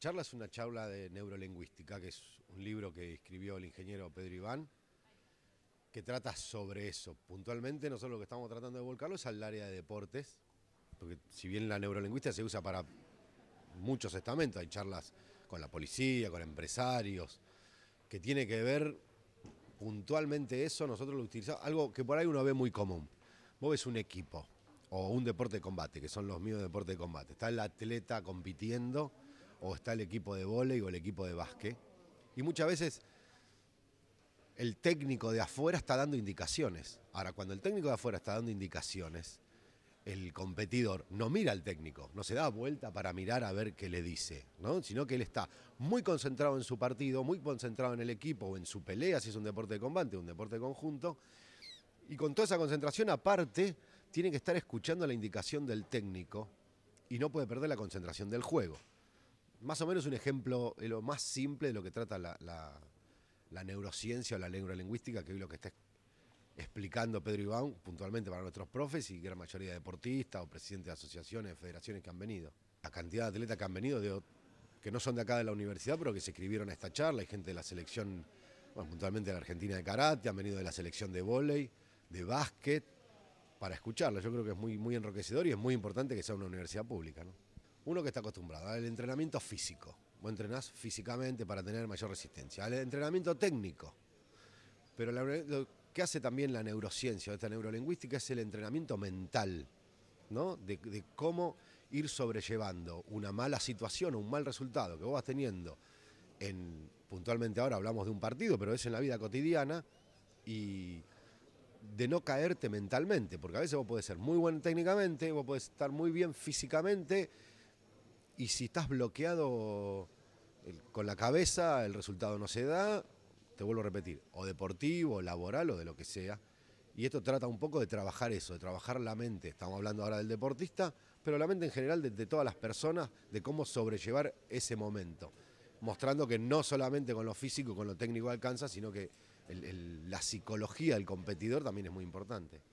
charla es una charla de neurolingüística, que es un libro que escribió el ingeniero Pedro Iván, que trata sobre eso. Puntualmente nosotros lo que estamos tratando de volcarlo es al área de deportes, porque si bien la neurolingüística se usa para muchos estamentos, hay charlas con la policía, con empresarios, que tiene que ver puntualmente eso, nosotros lo utilizamos, algo que por ahí uno ve muy común. Vos ves un equipo o un deporte de combate, que son los míos de deporte de combate. Está el atleta compitiendo o está el equipo de vóley o el equipo de básquet. Y muchas veces el técnico de afuera está dando indicaciones. Ahora, cuando el técnico de afuera está dando indicaciones, el competidor no mira al técnico, no se da vuelta para mirar a ver qué le dice, ¿no? sino que él está muy concentrado en su partido, muy concentrado en el equipo o en su pelea, si es un deporte de combate, un deporte conjunto, y con toda esa concentración aparte, tiene que estar escuchando la indicación del técnico y no puede perder la concentración del juego más o menos un ejemplo eh, lo más simple de lo que trata la, neurociencia o la neurolingüística, que hoy lo que está explicando Pedro Iván puntualmente para nuestros profes y gran mayoría de deportistas o presidentes de asociaciones, federaciones que han venido. La cantidad de atletas que han venido, que no son de acá de la universidad, pero que se escribieron a esta charla, hay gente de la selección, puntualmente de la Argentina de Karate, han venido de la selección de vóley, de básquet, para escucharlo. Yo creo que es muy, muy y es muy importante que sea una universidad pública. ¿no? Uno que está acostumbrado al entrenamiento físico. Vos entrenás físicamente para tener mayor resistencia. Al entrenamiento técnico. Pero lo que hace también la neurociencia, esta neurolingüística, es el entrenamiento mental, ¿no? De, cómo ir sobrellevando una mala situación o un mal resultado que vos vas teniendo en, puntualmente ahora hablamos de un partido, pero es en la vida cotidiana y de no caerte mentalmente, porque a veces vos podés ser muy bueno técnicamente, vos podés estar muy bien físicamente y si estás bloqueado con la cabeza, el resultado no se da, te vuelvo a repetir, o deportivo, laboral o de lo que sea. Y esto trata un poco de trabajar eso, de trabajar la mente. Estamos hablando ahora del deportista, pero la mente en general de, todas las personas, de cómo sobrellevar ese momento. Mostrando que no solamente con lo físico, con lo técnico alcanza, sino que la psicología del competidor también es muy importante.